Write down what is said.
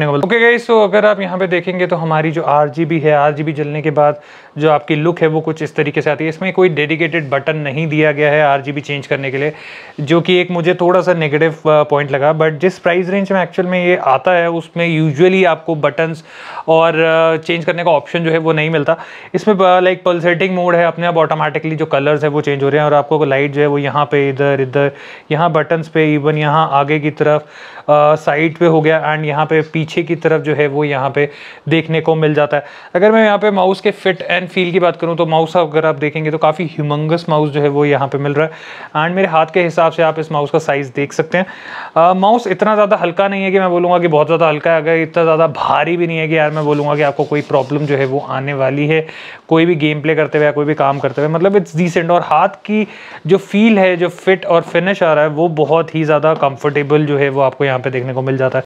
okay गई सो अगर आप यहाँ पे देखेंगे तो हमारी जो आर है आर जलने के बाद जो आपकी लुक है वो कुछ इस तरीके से आती है इसमें कोई डेडिकेटेड बटन नहीं दिया गया है आर चेंज करने के लिए जो कि एक मुझे थोड़ा सा नेगेटिव पॉइंट uh, लगा बट जिस प्राइस रेंज में एक्चुअल में ये आता है उसमें यूजुअली आपको बटन्स और चेंज uh, करने का ऑप्शन जो है वो नहीं मिलता इसमें लाइक पल्सेटिंग मोड है अपने आप ऑटोमेटिकली जो कलर्स है वो चेंज हो रहे हैं और आपको लाइट जो है वो यहाँ पर इधर इधर यहाँ बटन्स पे इवन यहाँ आगे की तरफ साइड uh, पर हो गया एंड यहाँ पे पी पीछे की तरफ जो है वो यहाँ पे देखने को मिल जाता है अगर मैं यहाँ पे माउस के फिट एंड फील की बात करूँ तो माउस अगर आप देखेंगे तो काफ़ी ह्यूमंगस माउस जो है वो यहाँ पे मिल रहा है एंड मेरे हाथ के हिसाब से आप इस माउस का साइज़ देख सकते हैं माउस इतना ज़्यादा हल्का नहीं है कि मैं बोलूँगा कि बहुत ज़्यादा हल्का है अगर इतना ज़्यादा भारी भी नहीं है कि यार मैं बोलूँगा कि आपको कोई प्रॉब्लम जो है वो आने वाली है कोई भी गेम प्ले करते हुए या कोई भी काम करते हुए मतलब इट्स डिसेंट और हाथ की जो फील है जो फिट और फिनिश आ रहा है वो बहुत ही ज़्यादा कंफर्टेबल जो है वो आपको यहाँ पे देखने को मिल जाता है